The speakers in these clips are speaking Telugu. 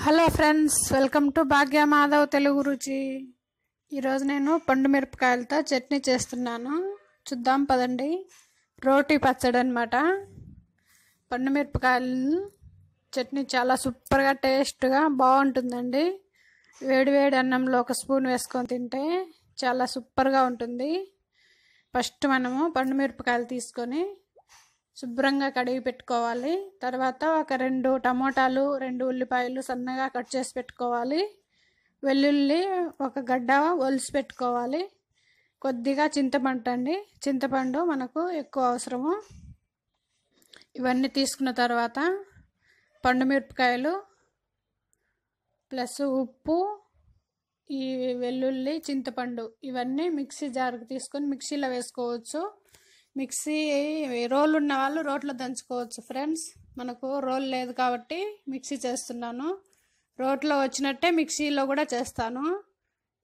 hello friends welcome to Bhagya Madhav Telugu రుచి ఈరోజు నేను పండు మిరపకాయలతో చట్నీ చేస్తున్నాను చూద్దాం పదండి రోటీ పచ్చడి అనమాట పండు మిరపకాయలు చట్నీ చాలా సూపర్గా టేస్ట్గా బాగుంటుందండి వేడి వేడి అన్నంలో ఒక స్పూన్ వేసుకొని తింటే చాలా సూపర్గా ఉంటుంది ఫస్ట్ మనము పండు మిరపకాయలు తీసుకొని శుభ్రంగా కడిగి పెట్టుకోవాలి తర్వాత ఒక రెండు టమోటాలు రెండు ఉల్లిపాయలు సన్నగా కట్ చేసి పెట్టుకోవాలి వెల్లుల్లి ఒక గడ్డ ఒలిసి పెట్టుకోవాలి కొద్దిగా చింతపండు అండి చింతపండు మనకు ఎక్కువ అవసరము ఇవన్నీ తీసుకున్న తర్వాత పండుమిరపకాయలు ప్లస్ ఉప్పు ఈ వెల్లుల్లి చింతపండు ఇవన్నీ మిక్సీ జార్కి తీసుకొని మిక్సీలో వేసుకోవచ్చు మిక్సీ రోల్ ఉన్న వాళ్ళు రోట్లో దంచుకోవచ్చు ఫ్రెండ్స్ మనకు రోల్ లేదు కాబట్టి మిక్సీ చేస్తున్నాను రోట్లో వచ్చినట్టే మిక్సీలో కూడా చేస్తాను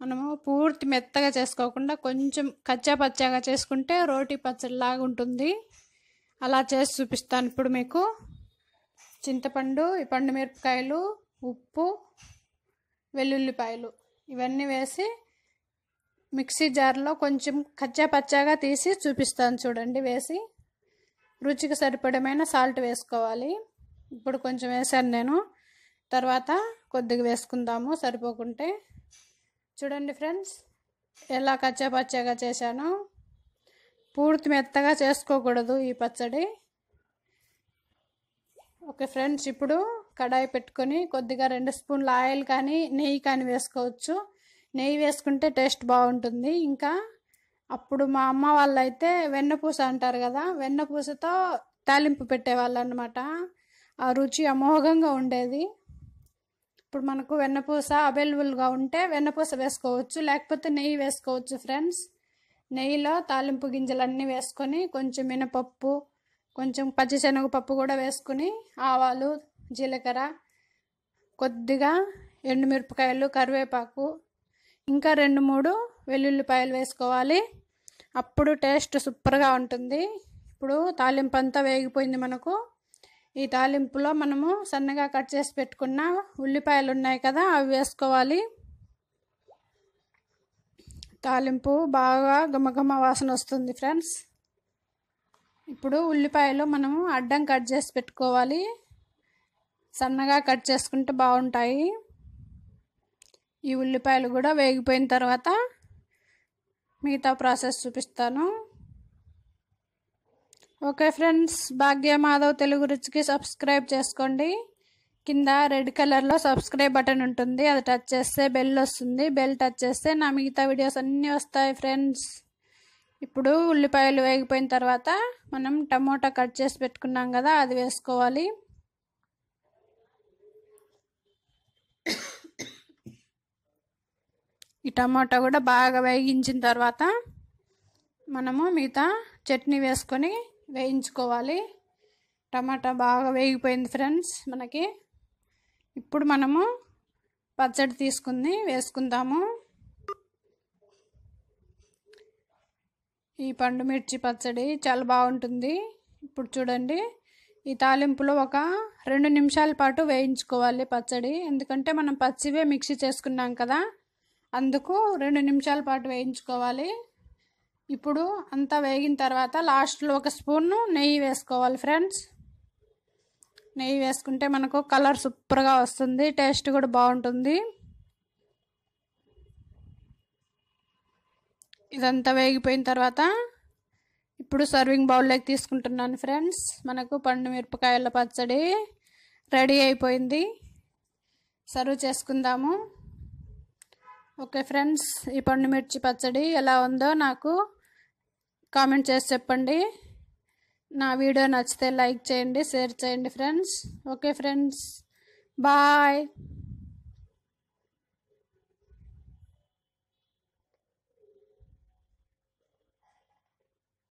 మనము పూర్తి మెత్తగా చేసుకోకుండా కొంచెం కచ్చా పచ్చాగా చేసుకుంటే రోటి పచ్చడిలాగా ఉంటుంది అలా చేసి చూపిస్తాను ఇప్పుడు మీకు చింతపండు ఈ పండు మిరపకాయలు ఉప్పు వెల్లుల్లిపాయలు ఇవన్నీ వేసి మిక్సీ జార్లో కొంచెం కచ్చా పచ్చాగా తీసి చూపిస్తాను చూడండి వేసి రుచికి సరిపడమైన సాల్ట్ వేసుకోవాలి ఇప్పుడు కొంచెం వేసాను నేను తర్వాత కొద్దిగా వేసుకుందాము సరిపోకుంటే చూడండి ఫ్రెండ్స్ ఎలా కచ్చా పచ్చాగా చేశాను పూర్తి మెత్తగా చేసుకోకూడదు ఈ పచ్చడి ఓకే ఫ్రెండ్స్ ఇప్పుడు కడాయి పెట్టుకొని కొద్దిగా రెండు స్పూన్ల ఆయిల్ కానీ నెయ్యి కానీ వేసుకోవచ్చు నెయ్యి వేసుకుంటే టేస్ట్ బాగుంటుంది ఇంకా అప్పుడు మా అమ్మ వాళ్ళు అయితే వెన్నపూస అంటారు కదా వెన్నపూసతో తాలింపు పెట్టేవాళ్ళు అనమాట ఆ రుచి అమోఘంగా ఉండేది ఇప్పుడు మనకు వెన్నపూస అవైలబుల్గా ఉంటే వెన్నపూస వేసుకోవచ్చు లేకపోతే నెయ్యి వేసుకోవచ్చు ఫ్రెండ్స్ నెయ్యిలో తాలింపు గింజలన్నీ వేసుకొని కొంచెం మినపప్పు కొంచెం పచ్చిశనగపప్పు కూడా వేసుకుని ఆవాలు జీలకర్ర కొద్దిగా ఎండుమిరపకాయలు కరివేపాకు ఇంకా రెండు మూడు వెల్లుల్లిపాయలు వేసుకోవాలి అప్పుడు టేస్ట్ సూపర్గా ఉంటుంది ఇప్పుడు తాలింపు అంతా వేగిపోయింది మనకు ఈ తాలింపులో మనము సన్నగా కట్ చేసి పెట్టుకున్న ఉల్లిపాయలు ఉన్నాయి కదా అవి వేసుకోవాలి తాలింపు బాగా గమగమ వాసన వస్తుంది ఫ్రెండ్స్ ఇప్పుడు ఉల్లిపాయలు మనము అడ్డం కట్ చేసి పెట్టుకోవాలి సన్నగా కట్ చేసుకుంటే బాగుంటాయి ఈ ఉల్లిపాయలు కూడా వేగిపోయిన తర్వాత మిగతా ప్రాసెస్ చూపిస్తాను ఓకే ఫ్రెండ్స్ భాగ్య మాధవ్ తెలుగు రుచికి సబ్స్క్రైబ్ చేసుకోండి కింద రెడ్ కలర్లో సబ్స్క్రైబ్ బటన్ ఉంటుంది అది టచ్ చేస్తే బెల్ వస్తుంది బెల్ టచ్ చేస్తే నా మిగతా వీడియోస్ అన్నీ వస్తాయి ఫ్రెండ్స్ ఇప్పుడు ఉల్లిపాయలు వేగిపోయిన తర్వాత మనం టమోటా కట్ చేసి పెట్టుకున్నాం కదా అది వేసుకోవాలి ఈ టమాటా కూడా బాగా వేగించిన తర్వాత మనము మిగతా చట్నీ వేసుకొని వేయించుకోవాలి టమాటా బాగా వేగిపోయింది ఫ్రెండ్స్ మనకి ఇప్పుడు మనము పచ్చడి తీసుకుని వేసుకుందాము ఈ పండు మిర్చి పచ్చడి చాలా బాగుంటుంది ఇప్పుడు చూడండి ఈ తాలింపులో ఒక రెండు నిమిషాల పాటు వేయించుకోవాలి పచ్చడి ఎందుకంటే మనం పచ్చివే మిక్సీ చేసుకున్నాం కదా అందుకు రెండు నిమిషాల పాటు వేయించుకోవాలి ఇప్పుడు అంతా వేగిన తర్వాత లాస్ట్లో ఒక స్పూన్ నెయ్యి వేసుకోవాలి ఫ్రెండ్స్ నెయ్యి వేసుకుంటే మనకు కలర్ సూపర్గా వస్తుంది టేస్ట్ కూడా బాగుంటుంది ఇదంతా వేగిపోయిన తర్వాత ఇప్పుడు సర్వింగ్ బౌల్లోకి తీసుకుంటున్నాను ఫ్రెండ్స్ మనకు పండు మిరపకాయల పచ్చడి రెడీ అయిపోయింది సర్వ్ చేసుకుందాము ఓకే ఫ్రెండ్స్ ఈ పండు మిర్చి పచ్చడి ఎలా ఉందో నాకు కామెంట్ చేసి చెప్పండి నా వీడియో నచ్చితే లైక్ చేయండి షేర్ చేయండి ఫ్రెండ్స్ ఓకే ఫ్రెండ్స్ బాయ్